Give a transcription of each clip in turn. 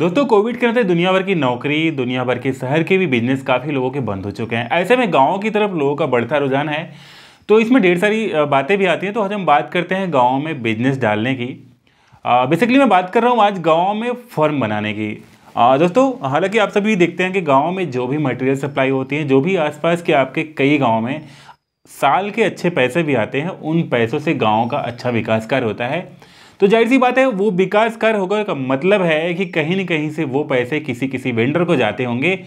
दोस्तों कोविड के नाते दुनिया भर की नौकरी दुनिया भर के शहर के भी बिजनेस काफ़ी लोगों के बंद हो चुके हैं ऐसे में गाँव की तरफ लोगों का बढ़ता रुझान है तो इसमें ढेर सारी बातें भी आती हैं तो आज हम बात करते हैं गाँव में बिजनेस डालने की बेसिकली मैं बात कर रहा हूँ आज गाँव में फर्म बनाने की आ, दोस्तों हालांकि आप सभी देखते हैं कि गाँव में जो भी मटेरियल सप्लाई होती है जो भी आसपास के आपके कई गाँव में साल के अच्छे पैसे भी आते हैं उन पैसों से गाँव का अच्छा विकास कार्य होता है तो जाहिर सी बात है वो विकास कर होगा का मतलब है कि कहीं ना कहीं से वो पैसे किसी किसी वेंडर को जाते होंगे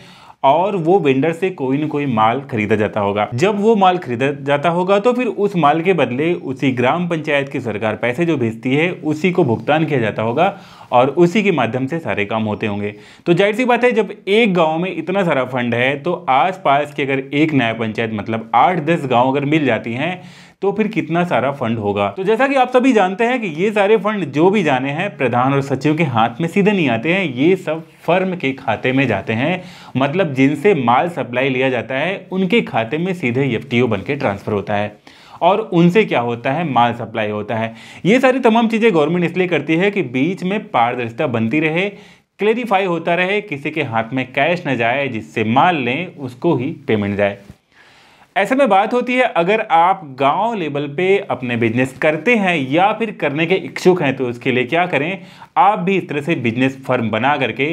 और वो वेंडर से कोई ना कोई माल खरीदा जाता होगा जब वो माल खरीदा जाता होगा तो फिर उस माल के बदले उसी ग्राम पंचायत की सरकार पैसे जो भेजती है उसी को भुगतान किया जाता होगा और उसी के माध्यम से सारे काम होते होंगे तो जाहिर सी बात है जब एक गांव में इतना सारा फंड है तो आसपास की अगर एक नया पंचायत मतलब आठ दस गाँव अगर मिल जाती हैं तो फिर कितना सारा फंड होगा तो जैसा कि आप सभी जानते हैं कि ये सारे फंड जो भी जाने हैं प्रधान और सचिव के हाथ में सीधे नहीं आते हैं ये सब फर्म के खाते में जाते हैं मतलब जिनसे माल सप्लाई लिया जाता है उनके खाते में सीधे एफ टी बन के ट्रांसफर होता है और उनसे क्या होता है माल सप्लाई होता है ये सारी तमाम चीज़ें गवर्नमेंट इसलिए करती है कि बीच में पारदर्शिता बनती रहे क्लेरिफाई होता रहे किसी के हाथ में कैश न जाए जिससे माल लें उसको ही पेमेंट जाए ऐसे में बात होती है अगर आप गांव लेवल पे अपने बिजनेस करते हैं या फिर करने के इच्छुक हैं तो उसके लिए क्या करें आप भी इस तरह से बिजनेस फर्म बना करके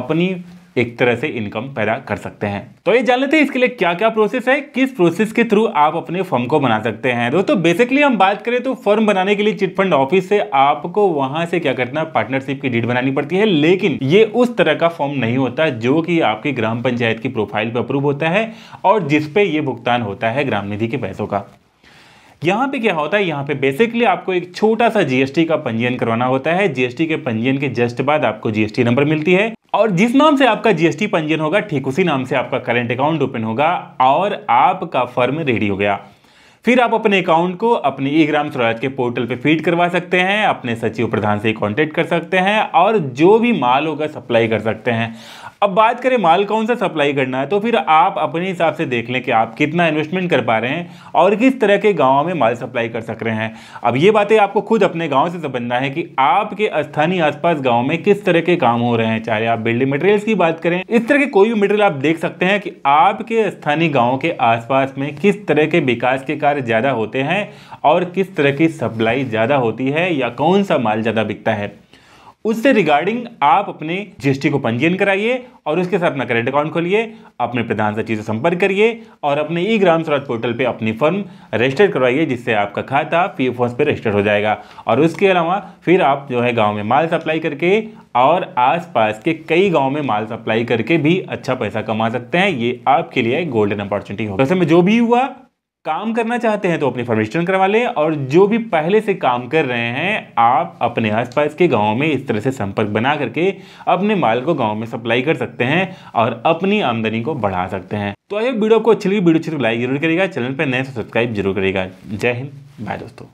अपनी एक तरह से इनकम पैदा कर सकते हैं तो ये जान लेते हैं इसके लिए क्या क्या प्रोसेस है किस प्रोसेस के थ्रू आप अपने फर्म को बना सकते हैं तो दोस्तों बेसिकली हम बात करें तो फर्म बनाने के लिए चिटफंड ऑफिस से आपको वहां से क्या करना है पार्टनरशिप की डीड बनानी पड़ती है लेकिन ये उस तरह का फॉर्म नहीं होता जो कि आपकी ग्राम पंचायत की प्रोफाइल पर अप्रूव होता है और जिसपे ये भुगतान होता है ग्राम निधि के पैसों का यहाँ पे क्या होता है यहाँ पे बेसिकली आपको एक छोटा सा जीएसटी का पंजीयन करवाना होता है जीएसटी के पंजीयन के जस्ट बाद आपको जीएसटी नंबर मिलती है और जिस नाम से आपका जीएसटी पंजीयन होगा ठीक उसी नाम से आपका करेंट अकाउंट ओपन होगा और आपका फर्म रेडी हो गया फिर आप अपने अकाउंट को अपने ई ग्राम स्वराज के पोर्टल पे फीड करवा सकते हैं अपने सचिव प्रधान से कांटेक्ट कर सकते हैं और जो भी माल होगा सप्लाई कर सकते हैं अब बात करें माल कौन सा सप्लाई करना है तो फिर आप अपने हिसाब से देख लें कि आप कितना इन्वेस्टमेंट कर पा रहे हैं और किस तरह के गाँव में माल सप्लाई कर सक रहे हैं अब ये बातें आपको खुद अपने गाँव से समझना है कि आपके स्थानीय आसपास गाँव में किस तरह के काम हो रहे हैं चाहे आप बिल्डिंग मटेरियल्स की बात करें इस तरह के कोई भी मटेरियल आप देख सकते हैं कि आपके स्थानीय गाँव के आसपास में किस तरह के विकास के कार्य ज़्यादा होते हैं और किस तरह की सप्लाई ज़्यादा होती है या कौन सा माल ज़्यादा बिकता है उससे रिगार्डिंग आप अपने जीएसटी को पंजीयन कराइए और उसके साथ अपना करेंट अकाउंट खोलिए अपने प्रधान सचिव से संपर्क करिए और अपने ई ग्राम स्वराज पोर्टल पे अपनी फर्म रजिस्टर करवाइए जिससे आपका खाता पी एफ पे रजिस्टर हो जाएगा और उसके अलावा फिर आप जो है गांव में माल सप्लाई करके और आसपास के कई गाँव में माल सप्लाई करके भी अच्छा पैसा कमा सकते हैं ये आपके लिए गोल्डन अपॉर्चुनिटी होगा वैसे में जो भी हुआ काम करना चाहते हैं तो अपनी फॉर्मेशन करवा लें और जो भी पहले से काम कर रहे हैं आप अपने आसपास के गांव में इस तरह से संपर्क बना करके अपने माल को गांव में सप्लाई कर सकते हैं और अपनी आमदनी को बढ़ा सकते हैं तो आइए वीडियो को अच्छी लगी वीडियो अच्छी लाइक तो जरूर करेगा चैनल पर नए सब्सक्राइब तो जरूर करेगा जय हिंद बाय दोस्तों